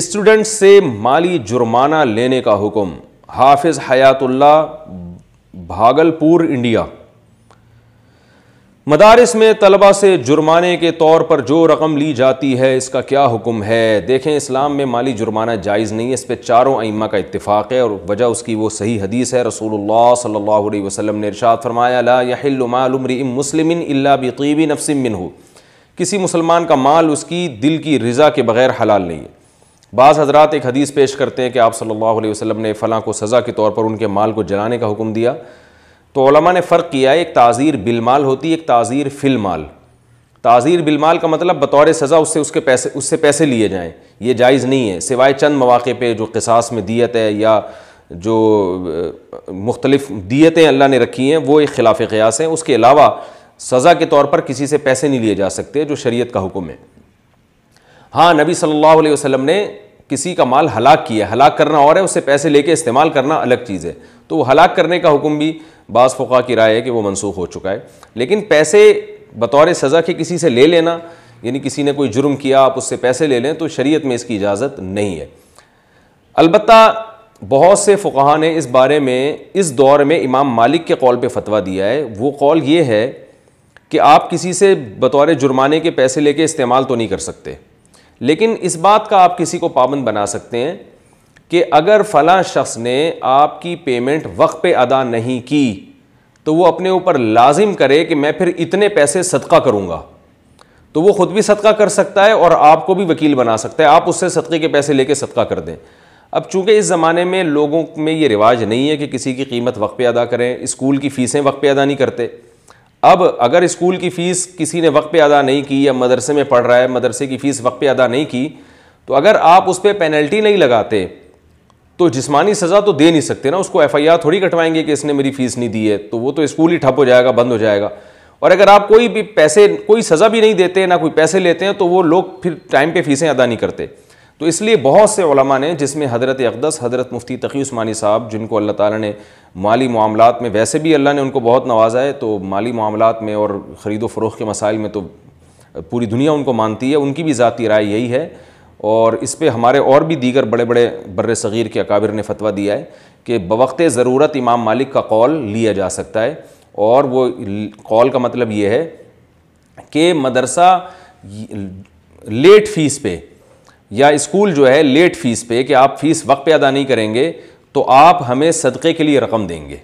student से माली जुर्माना लेने का हुक्म हाफिज हयातुल्ला भागलपुर इंडिया मदारस में तलबा से जुर्माने के तौर पर जो रकम ली जाती है इसका क्या हुक्म है देखें इस्लाम में माली जुर्माना जायज़ नहीं है इस पर चारों अइमा का इतफ़ाक़ है और वजह उसकी वो सही हदीस है रसूलुल्लाह सल्लल्लाहु अलैहि वसल्लम ने इरशाद फरमाया ला मुस्लिम इल्ला बतीबी नफसिम मिन हो किसी मुसलमान का माल उसकी दिल की रज़ा के बग़ैर हलाल नहीं है बाज़ हजरात एक हदीस पेश करते हैं कि आप सल्लल्लाहु अलैहि वसल्लम ने फ़लाँ को सज़ा के तौर पर उनके माल को जलाने का हुक्म दिया तो ओलमा ने फ़र्क किया एक ताज़ीर बिलमाल होती है एक ताज़ीर माल ताज़ीर बिलमाल का मतलब बतौर सज़ा उससे उसके पैसे उससे पैसे लिए जाएँ ये जायज़ नहीं है सिवाय चंद मौाक़े पर जो किसास में दियत है या जो मुख्तलिफ दियतें अल्लाह ने रखी हैं वो एक ख़िलाफ़ क़यास हैं उसके अलावा सज़ा के तौर पर किसी से पैसे नहीं लिए जा सकते जो शरीयत का हुक्म है हाँ नबी सल्लल्लाहु अलैहि वसल्लम ने किसी का माल हलाक किया हलाक करना और है उससे पैसे लेके इस्तेमाल करना अलग चीज़ है तो वो हलाक करने का हुक्म भी बास फ़ुका की राय है कि वो मनसूख हो चुका है लेकिन पैसे बतौर सज़ा के किसी से ले लेना यानी किसी ने कोई जुर्म किया आप उससे पैसे ले लें तो शरीयत में इसकी इजाज़त नहीं है अलबत् बहुत से फ़ुकाहा ने इस बारे में इस दौर में इमाम मालिक के कौल पर फतवा दिया है वो कौल ये है कि आप किसी से बतौर जुर्माने के पैसे लेके इस्तेमाल तो नहीं कर सकते लेकिन इस बात का आप किसी को पाबंद बना सकते हैं कि अगर फ़लाँ शख्स ने आपकी पेमेंट वक्त पे अदा नहीं की तो वो अपने ऊपर लाजिम करे कि मैं फिर इतने पैसे सदका करूँगा तो वो ख़ुद भी सदका कर सकता है और आपको भी वकील बना सकता है आप उससे सदक़े के पैसे लेके सदका कर दें अब चूंकि इस ज़माने में लोगों में ये रिवाज नहीं है कि किसी की कीमत वक्त पे अदा करें स्कूल की फ़ीसें वक्त पे अदा नहीं करते अब अगर स्कूल की फ़ीस किसी ने वक्त पे अदा नहीं की या मदरसे में पढ़ रहा है मदरसे की फ़ीस वक्त पे अदा नहीं की तो अगर आप उस पर पे पेनल्टी नहीं लगाते तो जिसमानी सज़ा तो दे नहीं सकते ना उसको एफ थोड़ी कटवाएंगे कि इसने मेरी फ़ीस नहीं दी है तो वो तो स्कूल ही ठप हो जाएगा बंद हो जाएगा और अगर आप कोई भी पैसे कोई सज़ा भी नहीं देते ना कोई पैसे लेते हैं तो वो लोग फिर टाइम पर फ़ीसें अदा नहीं करते तो इसलिए बहुत से उलमा ने जिसमें हज़रत अकदस हज़रत मुफ्ती तकी उस्मानी साहब जिनको अल्लाह ताला ने माली मामलों में वैसे भी अल्लाह ने उनको बहुत नवाजा है तो माली मामलों में और ख़रीदो फ़रोख के मसाइल में तो पूरी दुनिया उनको मानती है उनकी भी ज़ाती राय यही है और इस पर हमारे और भी दीगर बड़े बड़े बर सग़ीर के अकाबिर ने फतवा दिया है कि बवक्त ज़रूरत इमाम मालिक का कौल लिया जा सकता है और वो कौल का मतलब ये है कि मदरसा लेट फीस पे या इस्कूल जो है लेट फीस पे कि आप फीस वक्त पे अदा नहीं करेंगे तो आप हमें सदक़े के लिए रकम देंगे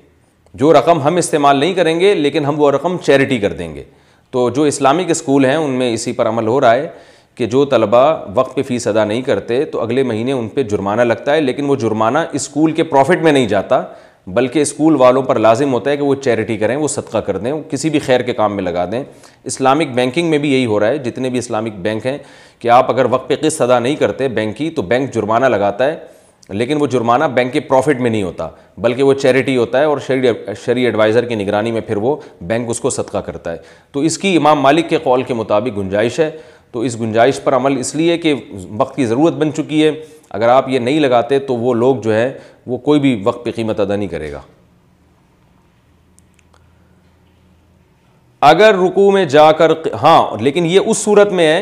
जो रकम हम इस्तेमाल नहीं करेंगे लेकिन हम वो रकम चैरिटी कर देंगे तो जो इस्लामिक स्कूल हैं उनमें इसी पर अमल हो रहा है कि जो तलबा वक्त पे फ़ीस अदा नहीं करते तो अगले महीने उन पर जुर्माना लगता है लेकिन वो जुर्माना स्कूल के प्रॉफिट में नहीं जाता बल्कि स्कूल वालों पर लाजिम होता है कि वो चैरिटी करें वो सदका कर दें वो किसी भी खैर के काम में लगा दें इस्लामिक बैंकिंग में भी यही हो रहा है जितने भी इस्लामिक बैंक हैं कि आप अगर वक्त पे किस्त अदा नहीं करते बैंक की तो बैंक जुर्माना लगाता है लेकिन वो जुर्माना बैंक के प्रॉफिट में नहीं होता बल्कि वो चैरिटी होता है और शरी शरी एडवाइज़र की निगरानी में फिर वो बैंक उसको सदका करता है तो इसकी इमाम मालिक के कौल के मुताबिक गुंजाइश है तो इस गुंजाइश पर अमल इसलिए कि वक्त की ज़रूरत बन चुकी है अगर आप ये नहीं लगाते तो वो लोग जो है वो कोई भी वक्त पर कीमत अदा नहीं करेगा अगर रुकू में जाकर हाँ लेकिन ये उस सूरत में है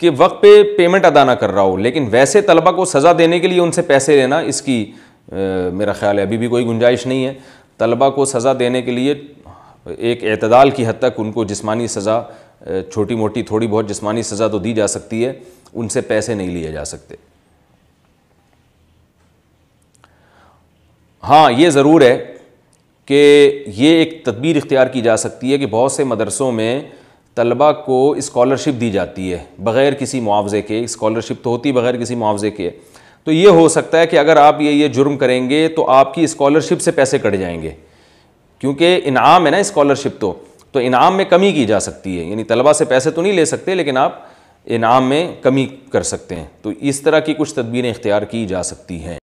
कि वक्त पे पेमेंट अदा ना कर रहा हो लेकिन वैसे तलबा को सज़ा देने के लिए उनसे पैसे लेना इसकी आ, मेरा ख्याल है अभी भी कोई गुंजाइश नहीं है तलबा को सज़ा देने के लिए एक अतदाल की हद तक उनको जिस्मानी सज़ा छोटी मोटी थोड़ी बहुत जिस्मानी सज़ा तो दी जा सकती है उनसे पैसे नहीं लिए जा सकते हाँ ये ज़रूर है कि ये एक तदबीर इख्तियार की जा सकती है कि बहुत से मदरसों में तलबा को इस्कॉलरशिप दी जाती है बग़ैर किसी मुआवजे के स्कॉलरशिप तो होती बग़ैर किसी मुआवजे के तो ये हो सकता है कि अगर आप ये ये जुर्म करेंगे तो आपकी स्कॉलरशिप से पैसे कट जाएंगे क्योंकि इनाम है ना स्कॉलरशिप तो तो इनाम में कमी की जा सकती है यानी तलबा से पैसे तो नहीं ले सकते लेकिन आप इनाम में कमी कर सकते हैं तो इस तरह की कुछ तदबीरें इख्तियार की जा सकती हैं